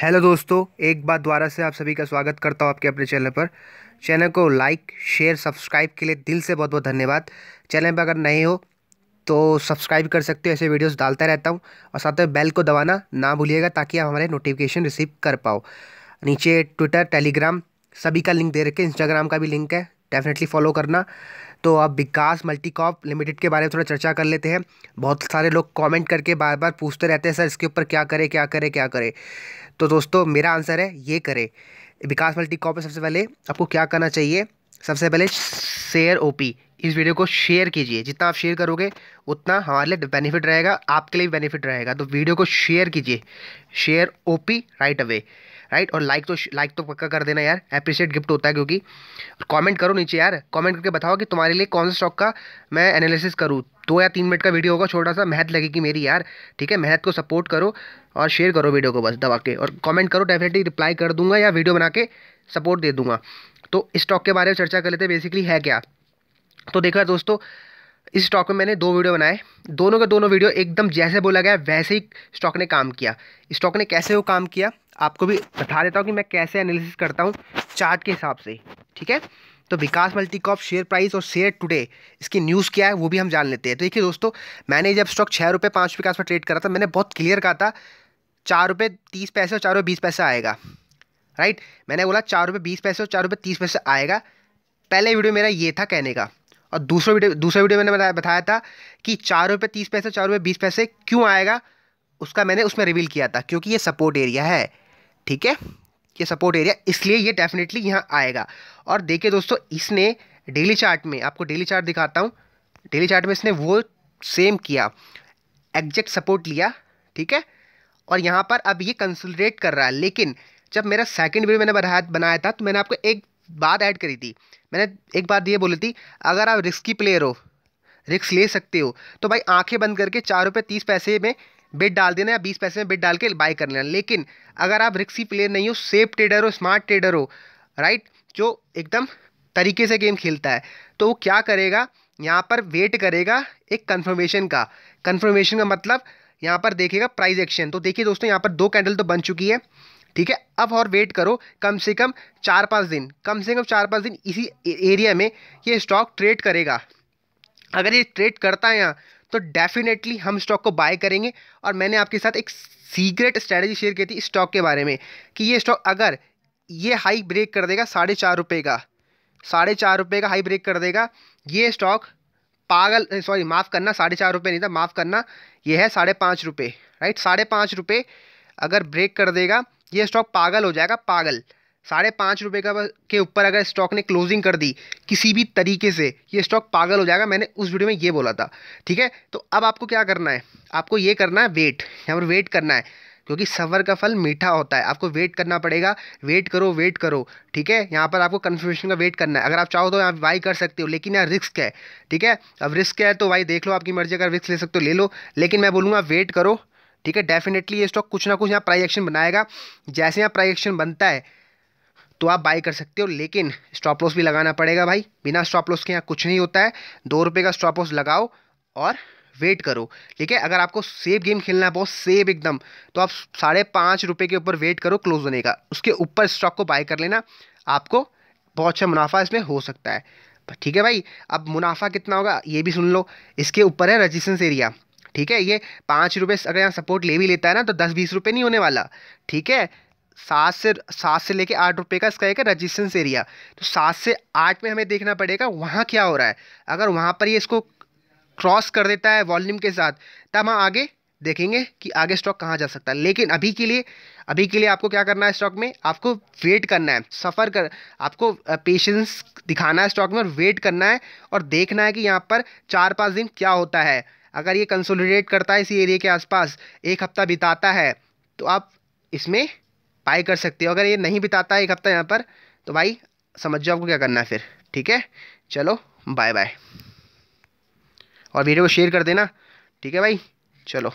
hello दोस्तों एक बार दोबारा से आप सभी का स्वागत करता हूँ आपके अपने चैनल पर चैनल को लाइक शेयर सब्सक्राइब के लिए दिल से बहुत बहुत धन्यवाद चैनल पर अगर नए हो तो सब्सक्राइब कर सकते हो ऐसे वीडियोस डालता रहता हूँ और साथ में बेल को दबाना ना भूलिएगा ताकि आप हमारे नोटिफिकेशन रिसीव कर पाओ नीचे ट्विटर टेलीग्राम सभी का लिंक दे रखे इंस्टाग्राम का भी लिंक है डेफिनेटली फॉलो करना तो अब विकास मल्टीकॉप लिमिटेड के बारे में थोड़ा चर्चा कर लेते हैं बहुत सारे लोग कमेंट करके बार बार पूछते रहते हैं सर इसके ऊपर क्या करें क्या करें क्या करें तो दोस्तों मेरा आंसर है ये करें विकास मल्टीकॉप में सबसे पहले आपको क्या करना चाहिए सबसे पहले शेयर ओपी इस वीडियो को शेयर कीजिए जितना आप शेयर करोगे उतना हमारे लिए बेनिफिट रहेगा आपके लिए बेनिफिट रहेगा तो वीडियो को शेयर कीजिए शेयर ओपी राइट अवे राइट और लाइक तो लाइक तो पक्का कर देना यार अप्रिशिएट गिफ्ट होता है क्योंकि कमेंट करो नीचे यार कमेंट करके बताओ कि तुम्हारे लिए कौन से स्टॉक का मैं एनालिसिस करूँ दो या तीन मिनट का वीडियो होगा छोटा सा मेहनत लगेगी मेरी यार ठीक है मेहनत को सपोर्ट करो और शेयर करो वीडियो को बस दबा के और कॉमेंट करो डेफिनेटली रिप्लाई कर दूंगा या वीडियो बना के सपोर्ट दे दूंगा तो इस स्टॉक के बारे में चर्चा कर लेते हैं बेसिकली है क्या तो देखा दोस्तों इस स्टॉक में मैंने दो वीडियो बनाए दोनों का दोनों वीडियो एकदम जैसे बोला गया वैसे ही स्टॉक ने काम किया स्टॉक ने कैसे वो काम किया आपको भी बता देता हूँ कि मैं कैसे एनालिसिस करता हूँ चार्ट के हिसाब से ठीक है तो विकास मल्टीकॉप शेयर प्राइस और शेयर टुडे इसकी न्यूज़ क्या है वो भी हम जान लेते हैं तो देखिए दोस्तों मैंने जब स्टॉक छः रुपये पाँच रुपये का आसपास ट्रेड करा था मैंने बहुत क्लियर कहा था चार रुपये तीस पैसे और चार रुपये बीस पैसे आएगा राइट मैंने बोला चार रुपये बीस पैसे और चार रुपये तीस पैसे आएगा पहले वीडियो मेरा ये था कहने का और दूसरा वीडियो दूसरा वीडियो मैंने बताया बताया था कि चार रुपये तीस पैसे चार रुपये बीस पैसे क्यों आएगा उसका मैंने उसमें रिवील किया था क्योंकि ये सपोर्ट एरिया है ठीक है ये सपोर्ट एरिया इसलिए ये डेफिनेटली यहाँ आएगा और देखिए दोस्तों इसने डेली चार्ट में आपको डेली चार्ट दिखाता हूँ डेली चार्ट में इसने वो सेम किया एग्जैक्ट सपोर्ट लिया ठीक है और यहाँ पर अब ये कंसल्ट्रेट कर रहा है लेकिन जब मेरा सेकंड वीडियो मैंने बनाया बनाया था तो मैंने आपको एक बात ऐड करी थी मैंने एक बात ये बोली थी अगर आप रिस्की प्लेयर हो रिक्स ले सकते हो तो भाई आंखें बंद करके चार रुपये तीस पैसे में बिट डाल देना या बीस पैसे में बिट डाल के बाय कर लेना लेकिन अगर आप रिक्सी प्लेयर नहीं हो सेफ ट्रेडर हो स्मार्ट ट्रेडर हो राइट जो एकदम तरीके से गेम खेलता है तो वो क्या करेगा यहाँ पर वेट करेगा एक कन्फर्मेशन का कन्फर्मेशन का मतलब यहाँ पर देखेगा प्राइज एक्शन तो देखिए दोस्तों यहाँ पर दो कैंडल तो बन चुकी है ठीक है अब और वेट करो कम से कम चार पाँच दिन कम से कम चार पाँच दिन इसी एरिया में ये स्टॉक ट्रेड करेगा अगर ये ट्रेड करता है यहाँ तो डेफिनेटली हम स्टॉक को बाय करेंगे और मैंने आपके साथ एक सीक्रेट स्ट्रैटेजी शेयर की थी स्टॉक के बारे में कि ये स्टॉक अगर ये हाई ब्रेक कर देगा साढ़े चार रुपये का साढ़े चार रुपये का हाई ब्रेक कर देगा ये स्टॉक पागल सॉरी माफ़ करना साढ़े चार रुपये नहीं था माफ़ करना ये है साढ़े पाँच रुपये राइट साढ़े पाँच रुपये अगर ब्रेक कर देगा ये स्टॉक पागल हो जाएगा पागल साढ़े पाँच रुपये का के ऊपर अगर स्टॉक ने क्लोजिंग कर दी किसी भी तरीके से ये स्टॉक पागल हो जाएगा मैंने उस वीडियो में ये बोला था ठीक है तो अब आपको क्या करना है आपको ये करना है वेट यहाँ पर वेट करना है क्योंकि सफर का फल मीठा होता है आपको वेट करना पड़ेगा वेट करो वेट करो ठीक है यहाँ पर आपको कन्फर्मेशन का वेट करना है अगर आप चाहो तो यहाँ वाई कर सकते हो लेकिन यहाँ रिस्क है ठीक है अब रिस्क है तो वाई देख लो आपकी मर्जी अगर रिस्क ले सकते हो ले लो लेकिन मैं बोलूँगा वेट करो ठीक है डेफिनेटली ये स्टॉक कुछ ना कुछ यहाँ प्राइजेक्शन बनाएगा जैसे यहाँ प्राइजेक्शन बनता है तो आप बाई कर सकते हो लेकिन स्टॉप लॉस भी लगाना पड़ेगा भाई बिना स्टॉप लॉस के यहाँ कुछ नहीं होता है दो रुपये का स्टॉप लॉस लगाओ और वेट करो ठीक है अगर आपको सेफ गेम खेलना है बहुत सेफ एकदम तो आप साढ़े पाँच रुपये के ऊपर वेट करो क्लोज होने का उसके ऊपर स्टॉक को बाई कर लेना आपको बहुत अच्छा मुनाफा इसमें हो सकता है ठीक है भाई अब मुनाफा कितना होगा ये भी सुन लो इसके ऊपर है रजिस्टेंस एरिया ठीक है ये पाँच रुपये अगर यहाँ सपोर्ट ले भी लेता है ना तो दस बीस रुपये नहीं होने वाला ठीक है सात से सात से लेके आठ रुपये का इसका एक रजिस्टेंस एरिया तो सात से आठ में हमें देखना पड़ेगा वहाँ क्या हो रहा है अगर वहाँ पर ये इसको क्रॉस कर देता है वॉल्यूम के साथ तब हम आगे देखेंगे कि आगे स्टॉक कहाँ जा सकता है लेकिन अभी के लिए अभी के लिए आपको क्या करना है स्टॉक में आपको वेट करना है सफ़र कर आपको पेशेंस दिखाना है स्टॉक में और वेट करना है और देखना है कि यहाँ पर चार पाँच दिन क्या होता है अगर ये कंसोलिडेट करता है इसी एरिया के आसपास एक हफ्ता बिताता है तो आप इसमें बाई कर सकते हो अगर ये नहीं बिताता है एक हफ्ता यहाँ पर तो भाई समझ जाओ आपको क्या करना है फिर ठीक है चलो बाय बाय और वीडियो को शेयर कर देना ठीक है भाई चलो